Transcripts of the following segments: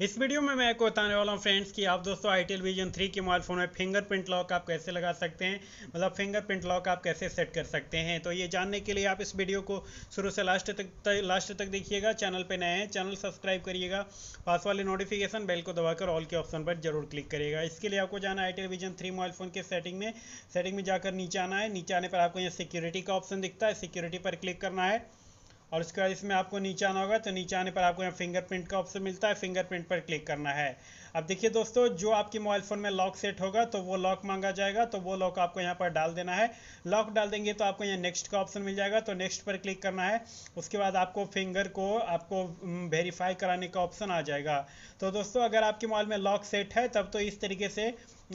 इस वीडियो में मैं आपको बताने वाला हूँ फ्रेंड्स कि आप दोस्तों आई टेल विजन थ्री के मोबाइल फ़ोन में फिंगरप्रिंट लॉक आप कैसे लगा सकते हैं मतलब फिंगरप्रिंट लॉक आप कैसे सेट कर सकते हैं तो ये जानने के लिए आप इस वीडियो को शुरू से लास्ट तक लास्ट तक देखिएगा चैनल पर नए हैं चैनल सब्सक्राइब करिएगा पास वाले नोटिफिकेशन बेल को दबाकर ऑल के ऑप्शन पर जरूर क्लिक करिएगा इसके लिए आपको जाना है I Vision three mobile phone के सेटिंग में सेटिंग में जाकर नीचे आना है नीचे आने पर आपको यहाँ सिक्योरिटी का ऑप्शन दिखता है सिक्योरिटी पर क्लिक करना है और उसके बाद इसमें आपको नीचे आना होगा तो नीचे आने पर आपको यहाँ फिंगरप्रिंट का ऑप्शन मिलता है फिंगरप्रिंट पर क्लिक करना है अब देखिए दोस्तों जो आपके मोबाइल फ़ोन में लॉक सेट होगा तो वो लॉक मांगा जाएगा तो वो लॉक आपको यहाँ पर डाल देना है लॉक डाल देंगे तो आपको यहाँ नेक्स्ट का ऑप्शन मिल जाएगा तो नेक्स्ट पर क्लिक करना है उसके बाद आपको फिंगर को आपको वेरीफाई कराने का ऑप्शन आ जाएगा तो दोस्तों अगर आपके मोबाइल में लॉक सेट है तब तो इस तरीके से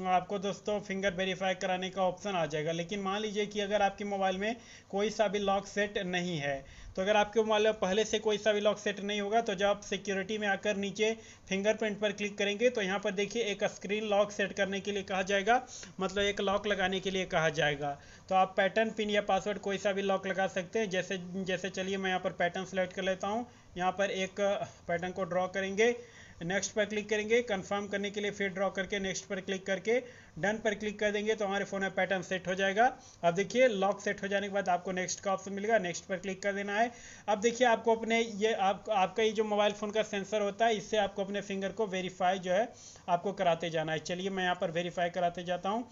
आपको दोस्तों फिंगर वेरीफाई कराने का ऑप्शन आ जाएगा लेकिन मान लीजिए कि अगर आपके मोबाइल में कोई सा भी लॉक सेट नहीं है तो अगर आपके मोबाइल में पहले से कोई सा भी लॉक सेट नहीं होगा तो जब आप सिक्योरिटी में आकर नीचे फिंगरप्रिंट पर क्लिक करेंगे तो यहाँ पर देखिए एक स्क्रीन लॉक सेट करने के लिए कहा जाएगा मतलब एक लॉक लगाने के लिए कहा जाएगा तो आप पैटर्न पिन या पासवर्ड कोई सा भी लॉक लगा सकते हैं जैसे जैसे चलिए मैं यहाँ पर पैटर्न सेलेक्ट कर लेता हूँ यहाँ पर एक पैटर्न को ड्रॉ करेंगे नेक्स्ट पर क्लिक करेंगे कंफर्म करने के लिए फिर ड्रॉ करके नेक्स्ट पर क्लिक करके डन पर क्लिक कर देंगे तो हमारे फ़ोन में पैटर्न सेट हो जाएगा अब देखिए लॉक सेट हो जाने के बाद आपको नेक्स्ट का ऑप्शन मिलेगा नेक्स्ट पर क्लिक कर देना है अब देखिए आपको अपने ये आप, आपका ये जो मोबाइल फ़ोन का सेंसर होता है इससे आपको अपने फिंगर को वेरीफाई जो है आपको कराते जाना है चलिए मैं यहाँ पर वेरीफाई कराते जाता हूँ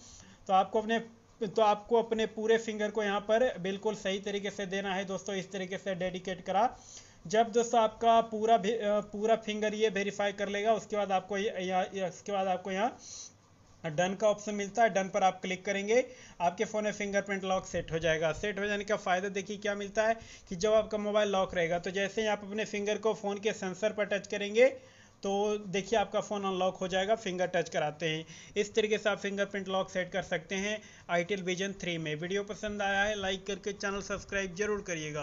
तो आपको अपने तो आपको अपने पूरे फिंगर को यहाँ पर बिल्कुल सही तरीके से देना है दोस्तों इस तरीके से डेडिकेट करा जब दोस्तों आपका पूरा पूरा फिंगर ये वेरीफाई कर लेगा उसके बाद आपको यहाँ उसके बाद आपको यहाँ डन का ऑप्शन मिलता है डन पर आप क्लिक करेंगे आपके फ़ोन में फिंगरप्रिंट लॉक सेट हो जाएगा सेट हो जाने का फ़ायदा देखिए क्या मिलता है कि जब आपका मोबाइल लॉक रहेगा तो जैसे ही आप अपने फिंगर को फ़ोन के सेंसर पर टच करेंगे तो देखिए आपका फ़ोन अनलॉक हो जाएगा फिंगर टच कराते हैं इस तरीके से आप फिंगरप्रिंट लॉक सेट कर सकते हैं आई टेल विजन थ्री में वीडियो पसंद आया है लाइक करके चैनल सब्सक्राइब जरूर करिएगा